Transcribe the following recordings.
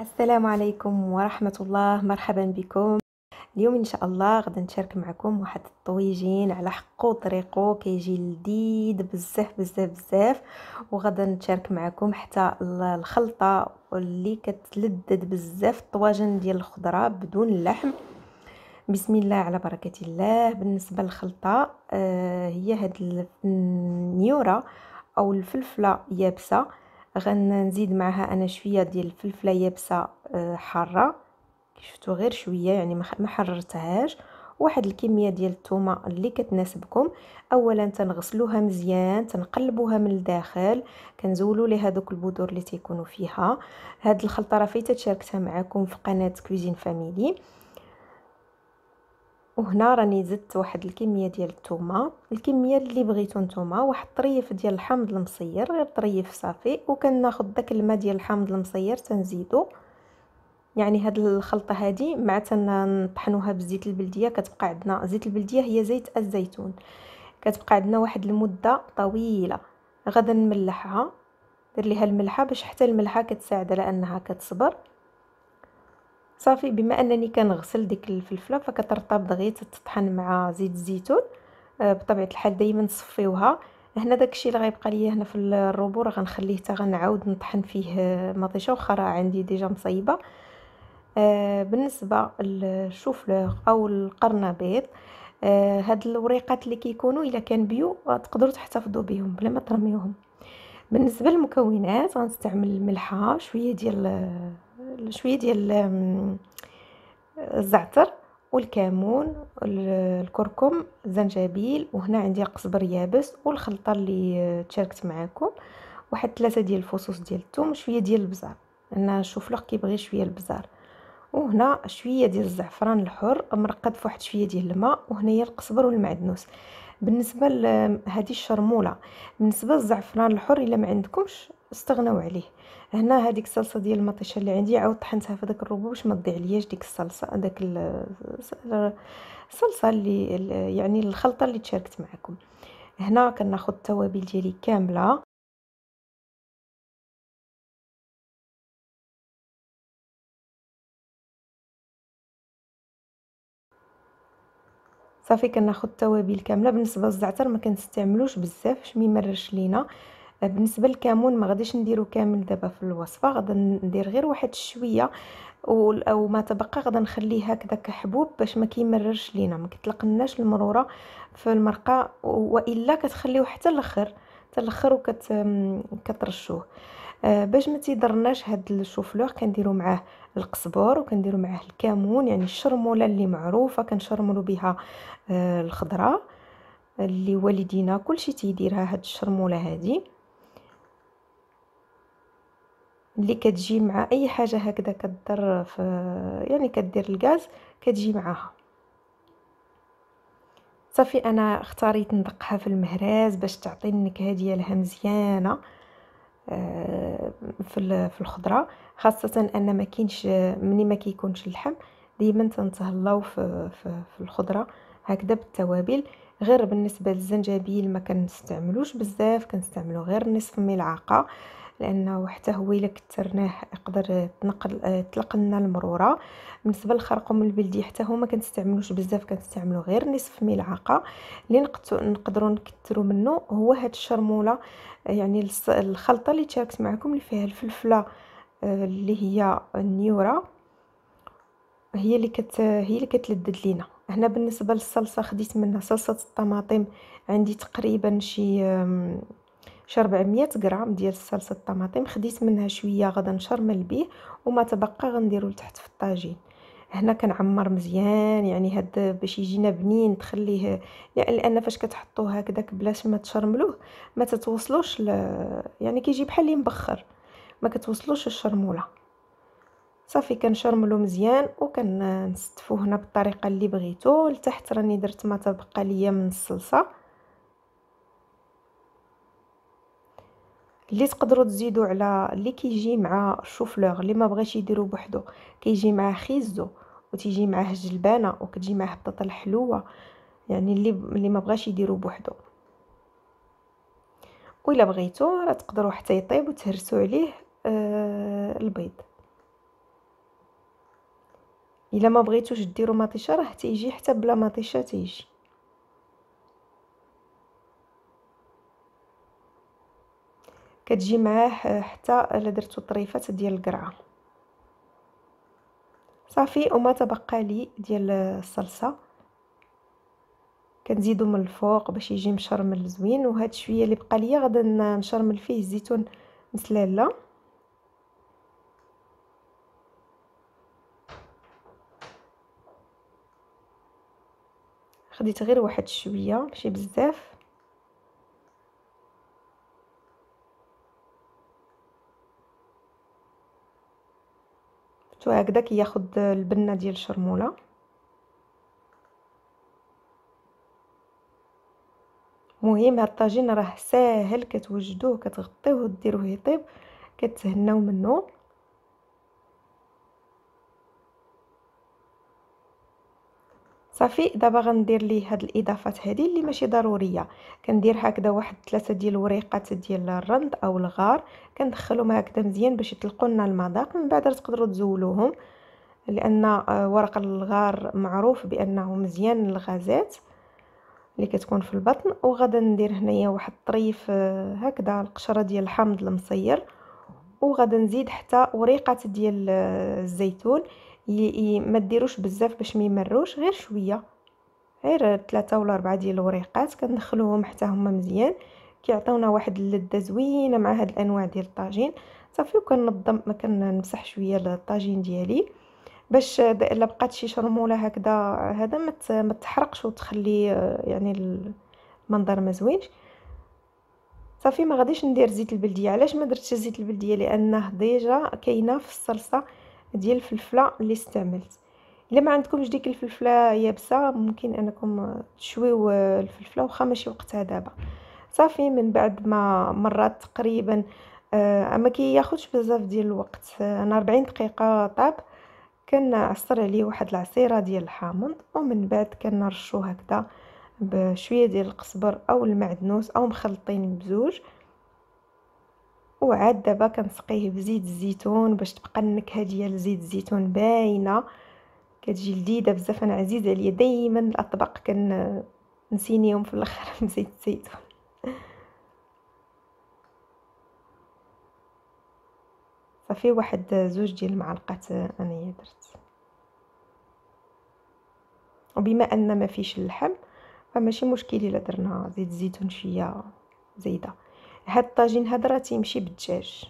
السلام عليكم ورحمة الله مرحبا بكم اليوم ان شاء الله غدا نشارك معكم واحد الطويجين على حقو طريقو كيجي لذيذ بزاف بزاف بزاف وغدا نشارك معكم حتى الخلطه اللي كتلذذ بزاف الطواجن ديال الخضره بدون اللحم بسم الله على بركه الله بالنسبه للخلطه آه هي هاد النيوره او الفلفله يابسه غنزيد معها انا شويه ديال الفلفله يابسه آه، حاره شفتو غير شويه يعني ما حررتهاش واحد الكميه ديال الثومه اللي كتناسبكم اولا تنغسلوها مزيان تنقلبوها من الداخل كنزولوا ليها دوك البذور اللي تيكونوا فيها هاد الخلطه راه فايته شاركتها معكم في قناه كوزين فاميلي وهنا راني زدت واحد الكميه ديال الثومه الكميه اللي بغيتو نتوما واحد طريف ديال الحامض المصير غير طريف صافي وكناخذ داك الماء ديال الحامض المصير تنزيدو يعني هاد الخلطه هادي مع تنطحنوها بزيت البلديه كتبقى عندنا زيت البلديه هي زيت الزيتون كتبقى عندنا واحد المده طويله غدا نملحها دير ليها الملحه باش حتى الملحه كتساعد على انها كتصبر صافي بما انني كنغسل ديك الفلفله فكترطب دغيا تطحن مع زيت الزيتون آه، بطبيعه الحال دائما نصفيوها هنا داكشي اللي غيبقى ليا هنا في الروبو راه غنخليه حتى غنعاود نطحن فيه مطيشه واخا راه عندي ديجا مصيبه آه، بالنسبه للشوفلور او القرنبيط آه، هاد الوريقات اللي كيكونوا الا كان بيو تقدروا تحتفظوا بهم بلا ما ترميوهم بالنسبه للمكونات غنستعمل الملحه شويه ديال شويه ديال الزعتر والكمون الكركم الزنجبيل وهنا عندي قزبر يابس والخلطه اللي تشاركت معكم واحد ثلاثه ديال الفصوص ديال الثوم شويه ديال البزار انا الشوفلوغ كيبغي شويه البزار وهنا شويه ديال الزعفران الحر مرقد فواحد شويه ديال الماء وهنايا القزبر والمعدنوس بالنسبه لهذه الشرموله بالنسبه للزعفران الحر الا ما عندكمش استغناو عليه هنا هذيك الصلصه ديال المطيشه اللي عندي عاود طحنتها في داك الربو باش ما تضيع لياش ديك الصلصه داك الصلصه اللي يعني الخلطه اللي تشاركت معكم هنا كناخذ التوابل ديالي كامله صافي كناخد التوابل كامله بالنسبه للزعتر ما كنستعملوش بزاف باش ما يمرش لينا آه، بالنسبه للكمون ما غاديش نديرو كامل دابا في الوصفه غادي ندير غير واحد الشويه او ما تبقى غادي نخليه هكذا كحبوب باش ما كيمررش لينا ما كتلقناش المروره في المرقه والا كتخليوه حتى الاخر حتى الاخر وكترشوه وكت... آه، باش ما تيضرناش هاد الشوفلوغ كنديروا معاه القزبر وكنديروا معاه الكمون يعني الشرموله اللي معروفه كنشرملو بها آه، الخضره اللي والدينا كلشي تيديرها هاد الشرموله هادي اللي كتجي مع اي حاجه هكذا كدير في يعني كدير الغاز كتجي معاها صافي انا اختاريت ندقها في المهراز باش تعطي النكهه ديالها مزيانه آه، في في الخضره خاصه ان ما كاينش ملي ما كيكونش اللحم ديما تنتهلاو في, في, في الخضره هكذا بالتوابل غير بالنسبه للزنجبيل ما كنستعملوش بزاف كنستعملو غير نصف ملعقه لانه حتى هو الا كثرناه يقدر تنقل تلقلنا المروره بالنسبه للخرقوم البلدي حتى هو كنستعملوش بزاف كنستعملو غير نصف ملعقه اللي نقدروا نكثروا منه هو هاد الشرموله يعني الخلطه اللي تشاركت معكم اللي فيها الفلفله آه، اللي هي النيوره هي اللي كت هي اللي كتلدد لينا هنا بالنسبه للصلصه خديت منها صلصه الطماطم عندي تقريبا شي شي 400 غرام ديال صلصه الطماطم خديت منها شويه غدا نشرمل به وما تبقى غنديرو لتحت في الطاجين هنا كنعمر مزيان يعني هاد باش يجينا بنين تخليه يعني لان فاش كتحطوه هكذاك بلاش ما تشرملوه ما تتوصلوش ل... يعني كيجي بحال اللي مبخر ما كتوصلوش الشرموله صافي كنشرملو مزيان وكنستفوه هنا بالطريقه اللي بغيتو لتحت راني درت ما تبقى ليا من الصلصه اللي تقدروا تزيدوا على اللي كيجي مع الشوفلور اللي ما بغاش يديرو بوحدو كيجي معاه خيزو وتيجي معاه الجلبانه وكتجي معاه بطاطا الحلوه يعني اللي اللي ما بغاش يديرو بوحدو وإلا بغيتو راه تقدروا حتى يطيب وتهرسوا عليه آه البيض الا ما بغيتوش ديروا مطيشه راه تيجي حتى بلا مطيشه تيجي كتجي معاه حتى الا درتو الطريفات ديال القرعه صافي وما تبقى لي ديال الصلصه كنزيدو من الفوق باش يجي مشرمل زوين وهاد شويه اللي بقى ليا غادي نشرمل فيه الزيتون مسلاله خديت غير واحد شويه ماشي بزاف تو هكذا كياخد البنه ديال الشرموله مهم هاد الطاجين راه ساهل كتوجدوه كتغطيوه ديروه يطيب كتهناو منه صافي دابا غندير ليه هاد الاضافات هذه اللي ماشي ضروريه كندير هكذا واحد ثلاثه ديال الوريقات ديال الرند او الغار كندخلهم هكذا مزيان باش يطلقوا لنا المذاق من بعد تقدروا تزولوهم لان آه، ورق الغار معروف بانه مزيان للغازات اللي كتكون في البطن وغادي ندير هنايا واحد الطريف آه، هكذا القشره ديال الحامض المصير وغادي نزيد حتى وريقات ديال آه، الزيتون ما ديروش بزاف باش ما يمروش غير شويه غير ثلاثة ولا أربعة ديال الوريقات كندخلوهم حتى هما مزيان كيعطيونا واحد اللذه زوينه مع هاد الانواع ديال الطاجين صافي وكنظم كنمسح شويه الطاجين ديالي باش الا بقات شي شرموله هكذا هذا ما تحرقش وتخلي يعني المنظر ما زوينش صافي ما غاديش ندير زيت البلديه علاش ما درتش زيت البلديه لانه ديجا كاينه في الصلصه ديال الفلفله اللي استعملت الا ما عندكمش ديك الفلفله يابسه ممكن انكم تشويو الفلفله واخا ماشي وقتها دابا صافي من بعد ما مرات تقريبا آه ما كياخذش بزاف ديال الوقت انا 40 دقيقه طاب كنعصر عليه واحد العصيره ديال الحامض ومن بعد كنرشو هكذا بشويه ديال القزبر او المعدنوس او مخلطين بزوج وعاد دابا كنسقيه بزيت الزيتون باش تبقى النكهه ديال زيت الزيتون باينه كتجي لذيذه بزاف انا عزيزه عليا دائما الاطباق كن نسينيهم في الاخر بزيت الزيتون صافي واحد زوج ديال المعلقات انا درت وبما ان ما فيش اللحم فماشي مشكل الا درنا زيت الزيتون شويه زايده هاد الطاجين هذا راه تيمشي بالدجاج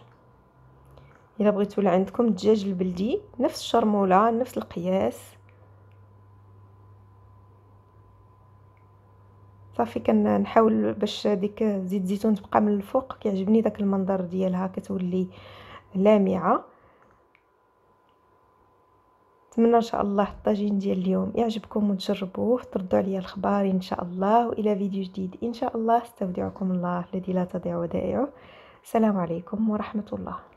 الا بغيتو لعندكم الدجاج البلدي نفس الشرموله نفس القياس صافي كنحاول باش ديك زيت الزيتون تبقى من الفوق كيعجبني داك المنظر ديالها كتولي لامعه نتمنى ان شاء الله الطاجين ديال اليوم يعجبكم وتجربوه تردوا عليا الخبار ان شاء الله والى فيديو جديد ان شاء الله استودعكم الله الذي لا تضيع ودائعه السلام عليكم ورحمه الله